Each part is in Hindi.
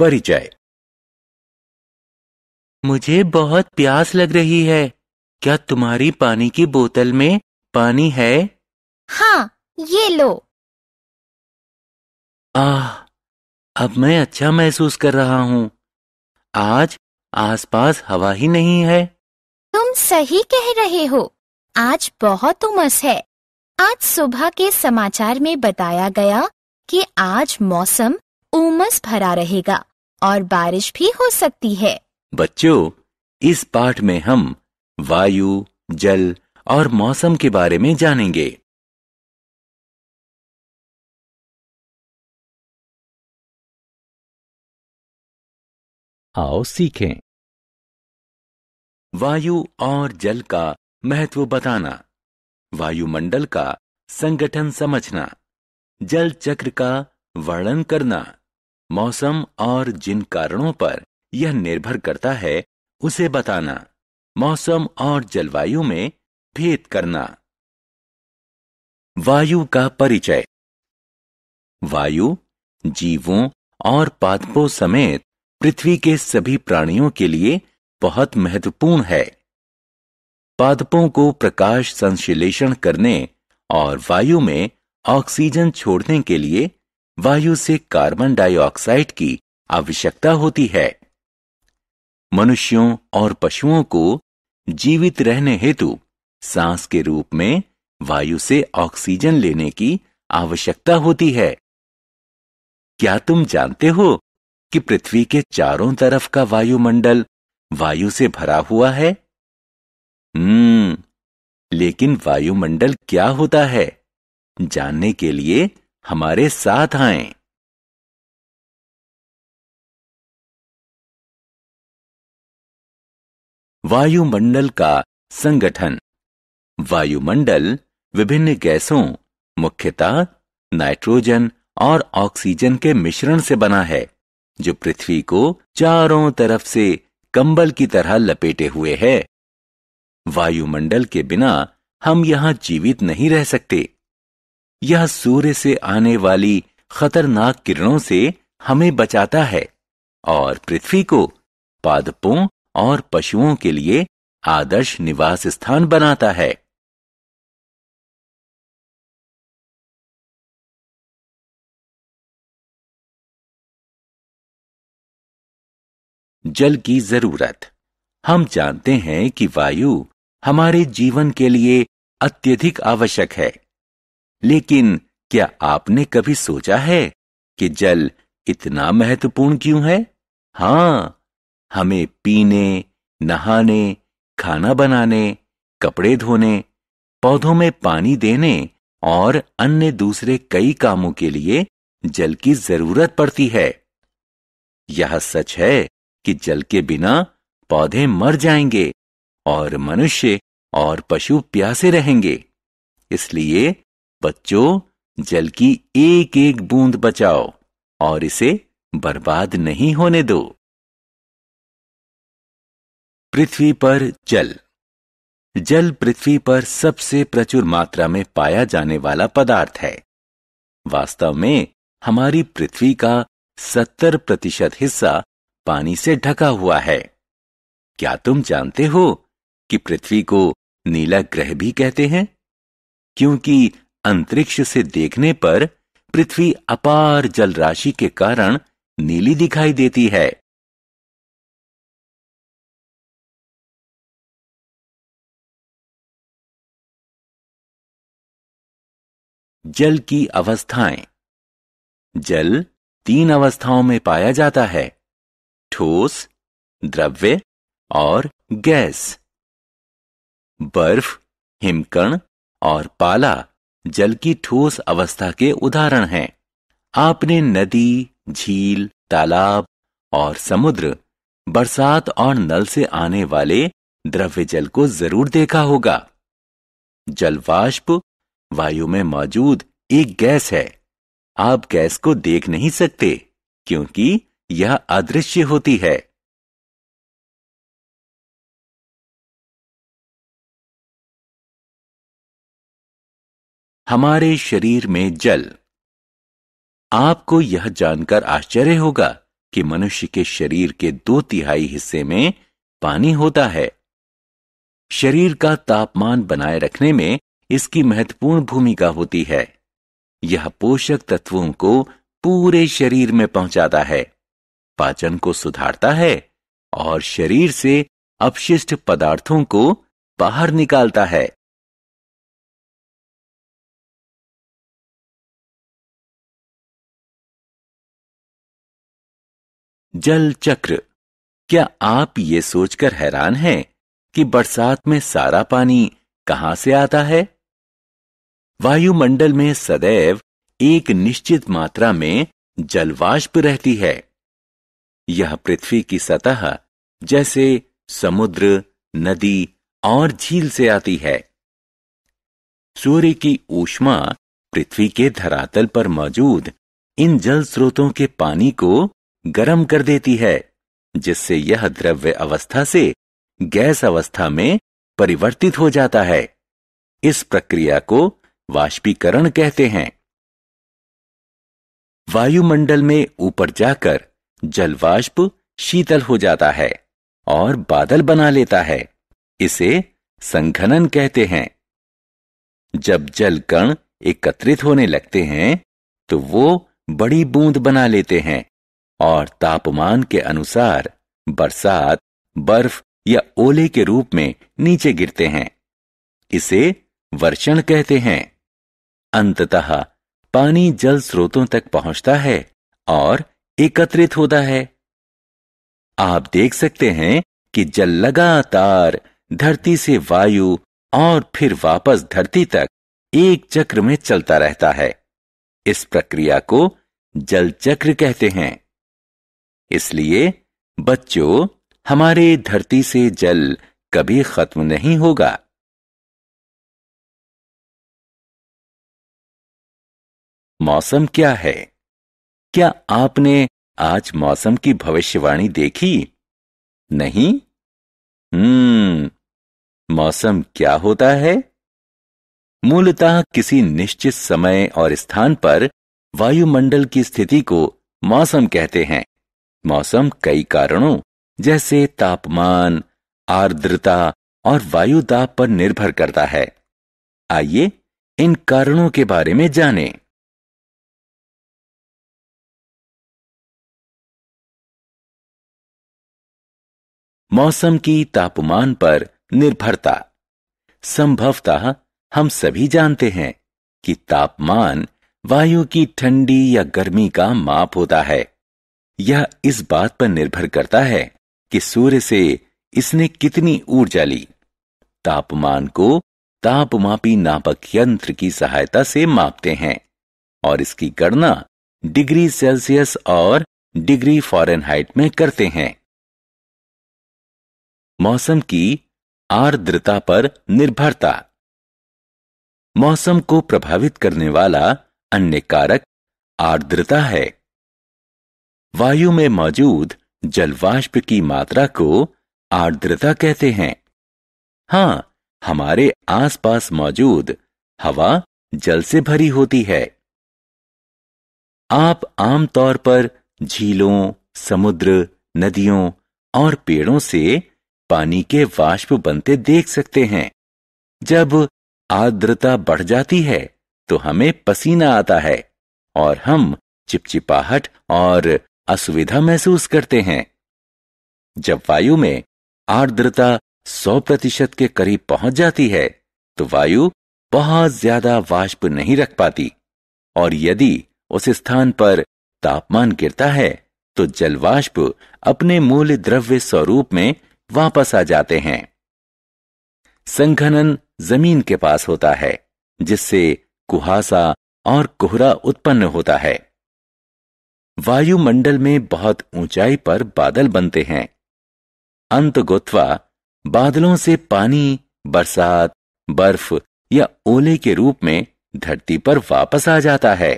परिचय मुझे बहुत प्यास लग रही है क्या तुम्हारी पानी की बोतल में पानी है हाँ ये लो आह अब मैं अच्छा महसूस कर रहा हूँ आज आसपास हवा ही नहीं है तुम सही कह रहे हो आज बहुत उमस है आज सुबह के समाचार में बताया गया कि आज मौसम उमस भरा रहेगा और बारिश भी हो सकती है बच्चों इस पाठ में हम वायु जल और मौसम के बारे में जानेंगे आओ सीखें वायु और जल का महत्व बताना वायुमंडल का संगठन समझना जल चक्र का वर्णन करना मौसम और जिन कारणों पर यह निर्भर करता है उसे बताना मौसम और जलवायु में भेद करना वायु का परिचय वायु जीवों और पादपों समेत पृथ्वी के सभी प्राणियों के लिए बहुत महत्वपूर्ण है पादपों को प्रकाश संश्लेषण करने और वायु में ऑक्सीजन छोड़ने के लिए वायु से कार्बन डाइऑक्साइड की आवश्यकता होती है मनुष्यों और पशुओं को जीवित रहने हेतु सांस के रूप में वायु से ऑक्सीजन लेने की आवश्यकता होती है क्या तुम जानते हो कि पृथ्वी के चारों तरफ का वायुमंडल वायु से भरा हुआ है हम्म लेकिन वायुमंडल क्या होता है जानने के लिए हमारे साथ आएं। वायुमंडल का संगठन वायुमंडल विभिन्न गैसों मुख्यतः नाइट्रोजन और ऑक्सीजन के मिश्रण से बना है जो पृथ्वी को चारों तरफ से कंबल की तरह लपेटे हुए है वायुमंडल के बिना हम यहां जीवित नहीं रह सकते यह सूर्य से आने वाली खतरनाक किरणों से हमें बचाता है और पृथ्वी को पादपों और पशुओं के लिए आदर्श निवास स्थान बनाता है जल की जरूरत हम जानते हैं कि वायु हमारे जीवन के लिए अत्यधिक आवश्यक है लेकिन क्या आपने कभी सोचा है कि जल इतना महत्वपूर्ण क्यों है हाँ हमें पीने नहाने खाना बनाने कपड़े धोने पौधों में पानी देने और अन्य दूसरे कई कामों के लिए जल की जरूरत पड़ती है यह सच है कि जल के बिना पौधे मर जाएंगे और मनुष्य और पशु प्यासे रहेंगे इसलिए बच्चों जल की एक एक बूंद बचाओ और इसे बर्बाद नहीं होने दो पृथ्वी पर जल जल पृथ्वी पर सबसे प्रचुर मात्रा में पाया जाने वाला पदार्थ है वास्तव में हमारी पृथ्वी का सत्तर प्रतिशत हिस्सा पानी से ढका हुआ है क्या तुम जानते हो कि पृथ्वी को नीला ग्रह भी कहते हैं क्योंकि अंतरिक्ष से देखने पर पृथ्वी अपार जल राशि के कारण नीली दिखाई देती है जल की अवस्थाएं जल तीन अवस्थाओं में पाया जाता है ठोस द्रव्य और गैस बर्फ हिमकण और पाला जल की ठोस अवस्था के उदाहरण हैं आपने नदी झील तालाब और समुद्र बरसात और नल से आने वाले द्रव्य जल को जरूर देखा होगा जलवाष्प वायु में मौजूद एक गैस है आप गैस को देख नहीं सकते क्योंकि यह अदृश्य होती है हमारे शरीर में जल आपको यह जानकर आश्चर्य होगा कि मनुष्य के शरीर के दो तिहाई हिस्से में पानी होता है शरीर का तापमान बनाए रखने में इसकी महत्वपूर्ण भूमिका होती है यह पोषक तत्वों को पूरे शरीर में पहुंचाता है पाचन को सुधारता है और शरीर से अपशिष्ट पदार्थों को बाहर निकालता है जल चक्र क्या आप ये सोचकर हैरान हैं कि बरसात में सारा पानी कहां से आता है वायुमंडल में सदैव एक निश्चित मात्रा में जलवाष्प रहती है यह पृथ्वी की सतह जैसे समुद्र नदी और झील से आती है सूर्य की ऊष्मा पृथ्वी के धरातल पर मौजूद इन जल स्रोतों के पानी को गर्म कर देती है जिससे यह द्रव्य अवस्था से गैस अवस्था में परिवर्तित हो जाता है इस प्रक्रिया को वाष्पीकरण कहते हैं वायुमंडल में ऊपर जाकर जलवाष्प शीतल हो जाता है और बादल बना लेता है इसे संघनन कहते हैं जब जल कण एकत्रित होने लगते हैं तो वो बड़ी बूंद बना लेते हैं और तापमान के अनुसार बरसात बर्फ या ओले के रूप में नीचे गिरते हैं इसे वर्षण कहते हैं अंततः पानी जल स्रोतों तक पहुंचता है और एकत्रित होता है आप देख सकते हैं कि जल लगातार धरती से वायु और फिर वापस धरती तक एक चक्र में चलता रहता है इस प्रक्रिया को जल चक्र कहते हैं इसलिए बच्चों हमारे धरती से जल कभी खत्म नहीं होगा मौसम क्या है क्या आपने आज मौसम की भविष्यवाणी देखी नहीं हम्म मौसम क्या होता है मूलतः किसी निश्चित समय और स्थान पर वायुमंडल की स्थिति को मौसम कहते हैं मौसम कई कारणों जैसे तापमान आर्द्रता और वायुदाब पर निर्भर करता है आइए इन कारणों के बारे में जानें। मौसम की तापमान पर निर्भरता संभवतः हम सभी जानते हैं कि तापमान वायु की ठंडी या गर्मी का माप होता है यह इस बात पर निर्भर करता है कि सूर्य से इसने कितनी ऊर्जा ली तापमान को तापमापी नापक यंत्र की सहायता से मापते हैं और इसकी गणना डिग्री सेल्सियस और डिग्री फॉरेनहाइट में करते हैं मौसम की आर्द्रता पर निर्भरता मौसम को प्रभावित करने वाला अन्य कारक आर्द्रता है वायु में मौजूद जलवाष्प की मात्रा को आर्द्रता कहते हैं हाँ हमारे आसपास मौजूद हवा जल से भरी होती है आप आमतौर पर झीलों समुद्र नदियों और पेड़ों से पानी के वाष्प बनते देख सकते हैं जब आर्द्रता बढ़ जाती है तो हमें पसीना आता है और हम चिपचिपाहट और असुविधा महसूस करते हैं जब वायु में आर्द्रता 100 प्रतिशत के करीब पहुंच जाती है तो वायु बहुत ज्यादा वाष्प नहीं रख पाती और यदि उस स्थान पर तापमान गिरता है तो जलवाष्प अपने मूल द्रव्य स्वरूप में वापस आ जाते हैं संघनन जमीन के पास होता है जिससे कुहासा और कोहरा उत्पन्न होता है वायुमंडल में बहुत ऊंचाई पर बादल बनते हैं अंत गोत्वा बादलों से पानी बरसात बर्फ या ओले के रूप में धरती पर वापस आ जाता है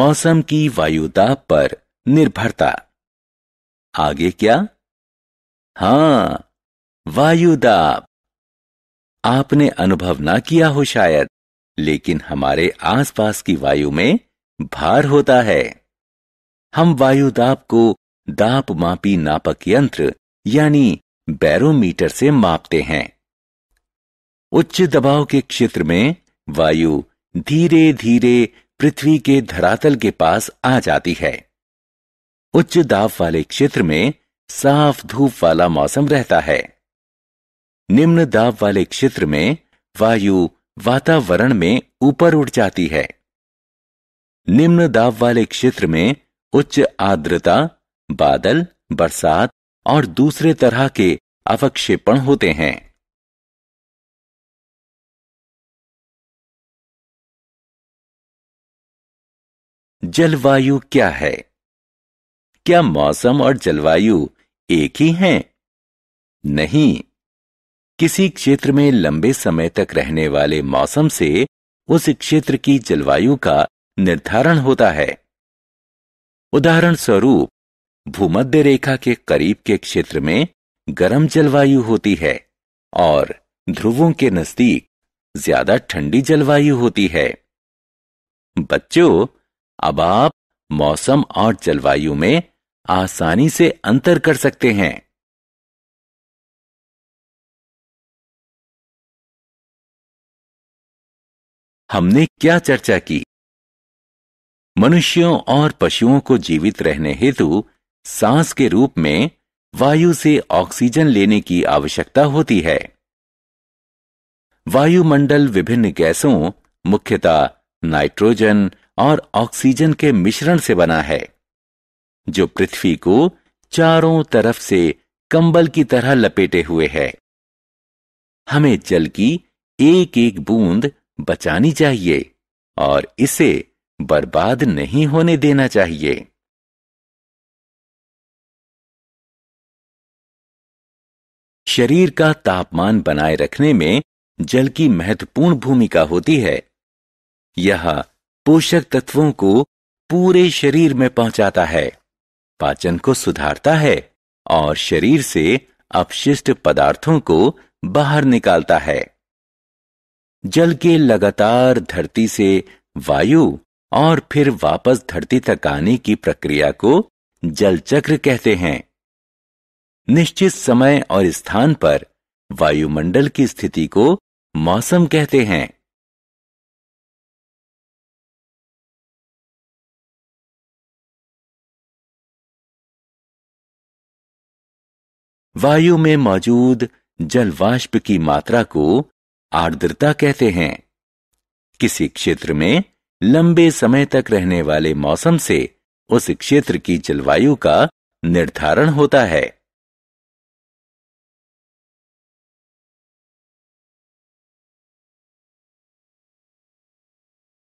मौसम की वायुता पर निर्भरता आगे क्या हां वायुदाब आपने अनुभव ना किया हो शायद लेकिन हमारे आसपास की वायु में भार होता है हम वायु दाब को दाप मापी नापक यंत्र यानी बैरोमीटर से मापते हैं उच्च दबाव के क्षेत्र में वायु धीरे धीरे पृथ्वी के धरातल के पास आ जाती है उच्च दाब वाले क्षेत्र में साफ धूप वाला मौसम रहता है निम्न दाब वाले क्षेत्र में वायु वातावरण में ऊपर उठ जाती है निम्न दाब वाले क्षेत्र में उच्च आर्द्रता बादल बरसात और दूसरे तरह के अवक्षेपण होते हैं जलवायु क्या है क्या मौसम और जलवायु एक ही हैं? नहीं किसी क्षेत्र में लंबे समय तक रहने वाले मौसम से उस क्षेत्र की जलवायु का निर्धारण होता है उदाहरण स्वरूप भूमध्य रेखा के करीब के क्षेत्र में गर्म जलवायु होती है और ध्रुवों के नजदीक ज्यादा ठंडी जलवायु होती है बच्चों अब आप मौसम और जलवायु में आसानी से अंतर कर सकते हैं हमने क्या चर्चा की मनुष्यों और पशुओं को जीवित रहने हेतु सांस के रूप में वायु से ऑक्सीजन लेने की आवश्यकता होती है वायुमंडल विभिन्न गैसों मुख्यतः नाइट्रोजन और ऑक्सीजन के मिश्रण से बना है जो पृथ्वी को चारों तरफ से कंबल की तरह लपेटे हुए है हमें जल की एक एक बूंद बचानी चाहिए और इसे बर्बाद नहीं होने देना चाहिए शरीर का तापमान बनाए रखने में जल की महत्वपूर्ण भूमिका होती है यह पोषक तत्वों को पूरे शरीर में पहुंचाता है पाचन को सुधारता है और शरीर से अपशिष्ट पदार्थों को बाहर निकालता है जल के लगातार धरती से वायु और फिर वापस धरती तक आने की प्रक्रिया को जल चक्र कहते हैं निश्चित समय और स्थान पर वायुमंडल की स्थिति को मौसम कहते हैं वायु में मौजूद जल वाष्प की मात्रा को आर्द्रता कहते हैं किसी क्षेत्र में लंबे समय तक रहने वाले मौसम से उस क्षेत्र की जलवायु का निर्धारण होता है